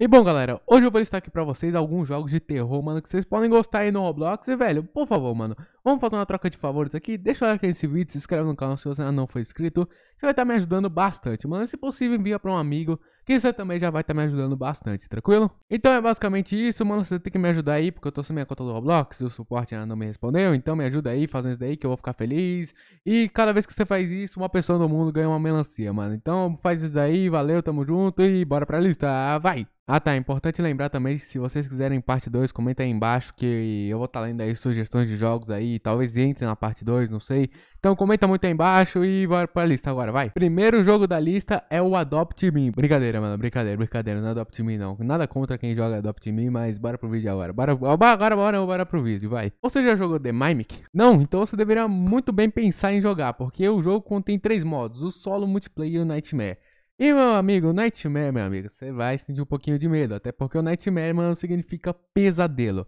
E bom, galera, hoje eu vou listar aqui pra vocês alguns jogos de terror, mano, que vocês podem gostar aí no Roblox. E, velho, por favor, mano, vamos fazer uma troca de favores aqui. Deixa o like nesse vídeo, se inscreve no canal se você ainda não for inscrito. Você vai estar tá me ajudando bastante, mano. Se possível, envia pra um amigo, que você também já vai estar tá me ajudando bastante, tranquilo? Então é basicamente isso, mano. Você tem que me ajudar aí, porque eu tô sem minha conta do Roblox, o suporte ainda não me respondeu. Então me ajuda aí fazendo isso daí, que eu vou ficar feliz. E cada vez que você faz isso, uma pessoa do mundo ganha uma melancia, mano. Então faz isso daí, valeu, tamo junto e bora pra lista, vai! Ah tá, é importante lembrar também que se vocês quiserem parte 2, comenta aí embaixo que eu vou estar tá lendo aí sugestões de jogos aí, talvez entre na parte 2, não sei. Então comenta muito aí embaixo e bora pra lista agora, vai. Primeiro jogo da lista é o Adopt Me. Brincadeira, mano, brincadeira, brincadeira, não é Adopt Me não. Nada contra quem joga Adopt Me, mas bora pro vídeo agora. Bora, agora bora, bora pro vídeo, vai. Você já jogou The Mimic? Não, então você deveria muito bem pensar em jogar, porque o jogo contém três modos, o solo, multiplayer e o Nightmare. E meu amigo, Nightmare, meu amigo, você vai sentir um pouquinho de medo, até porque o Nightmare, mano, significa pesadelo.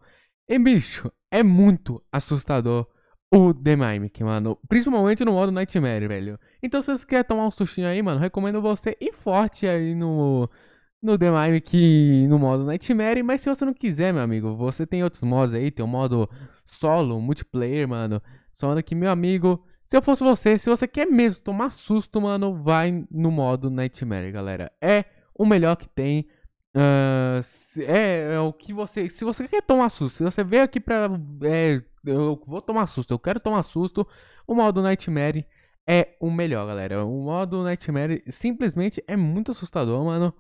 E bicho, é muito assustador o The Mimic, mano. Principalmente no modo Nightmare, velho. Então, se você quer tomar um sustinho aí, mano, recomendo você ir forte aí no, no The Mimic no modo Nightmare. Mas se você não quiser, meu amigo, você tem outros modos aí. Tem o modo solo, multiplayer, mano. Só que, meu amigo, se eu fosse você, se você quer mesmo tomar susto, mano, vai no modo Nightmare, galera. É o melhor que tem. Uh, é, é, o que você. Se você quer tomar susto, se você veio aqui pra. É, eu vou tomar susto, eu quero tomar susto. O modo Nightmare é o melhor, galera. O modo Nightmare simplesmente é muito assustador, mano.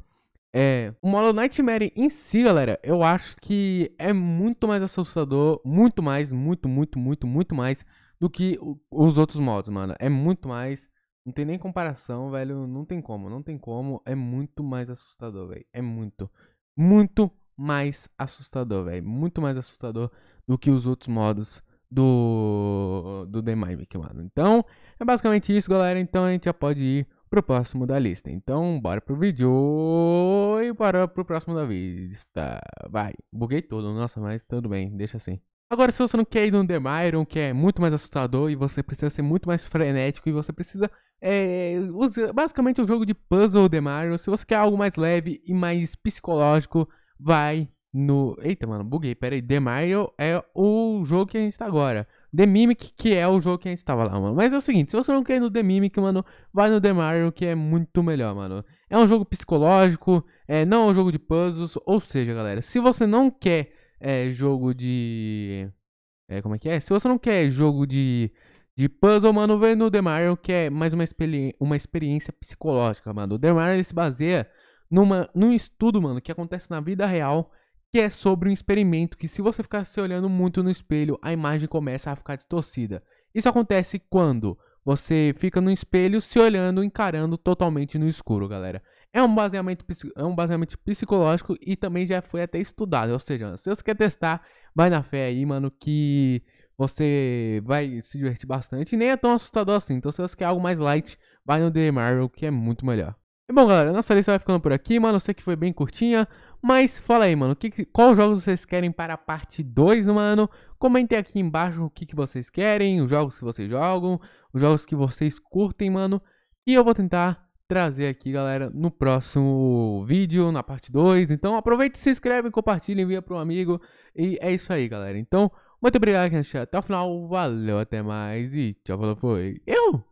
É, o modo Nightmare em si, galera, eu acho que é muito mais assustador, muito mais, muito, muito, muito, muito mais do que os outros modos, mano. É muito mais. Não tem nem comparação, velho. Não tem como, não tem como. É muito mais assustador, velho. É muito, muito mais assustador, velho. Muito mais assustador do que os outros modos do do The Mimic, mano. Então, é basicamente isso, galera. Então a gente já pode ir pro próximo da lista. Então, bora pro vídeo e bora pro próximo da lista. Vai, buguei todo, nossa, mas tudo bem, deixa assim. Agora, se você não quer ir no Demiron, que é muito mais assustador e você precisa ser muito mais frenético e você precisa. É, basicamente um jogo de puzzle Demiron. Se você quer algo mais leve e mais psicológico, vai no. Eita, mano, buguei, peraí. Demiron é o jogo que a gente tá agora. The Mimic, que é o jogo que a gente tava lá, mano. Mas é o seguinte, se você não quer ir no The Mimic, mano, vai no The Mario, que é muito melhor, mano. É um jogo psicológico, é, não é um jogo de puzzles. Ou seja, galera, se você não quer é, jogo de. É, como é que é? Se você não quer jogo de, de puzzle, mano, vem no The Mario, que é mais uma, experi uma experiência psicológica, mano. O The Mario ele se baseia numa, num estudo, mano, que acontece na vida real, que é sobre um experimento que, se você ficar se olhando muito no espelho, a imagem começa a ficar distorcida. Isso acontece quando você fica no espelho se olhando, encarando totalmente no escuro, galera. É um baseamento, é um baseamento psicológico e também já foi até estudado. Ou seja, se você quer testar, vai na fé aí, mano, que você vai se divertir bastante. nem é tão assustador assim. Então, se você quer algo mais light, vai no The Marvel, que é muito melhor. E bom, galera, nossa lista vai ficando por aqui, mano. Eu sei que foi bem curtinha. Mas fala aí, mano, que, qual jogos vocês querem para a parte 2, mano? Comentem aqui embaixo o que, que vocês querem, os jogos que vocês jogam, os jogos que vocês curtem, mano. E eu vou tentar trazer aqui, galera, no próximo vídeo, na parte 2. Então aproveita, se inscreve, compartilha, envia para um amigo. E é isso aí, galera. Então, muito obrigado até o final. Valeu, até mais e tchau, falou, foi. Eu!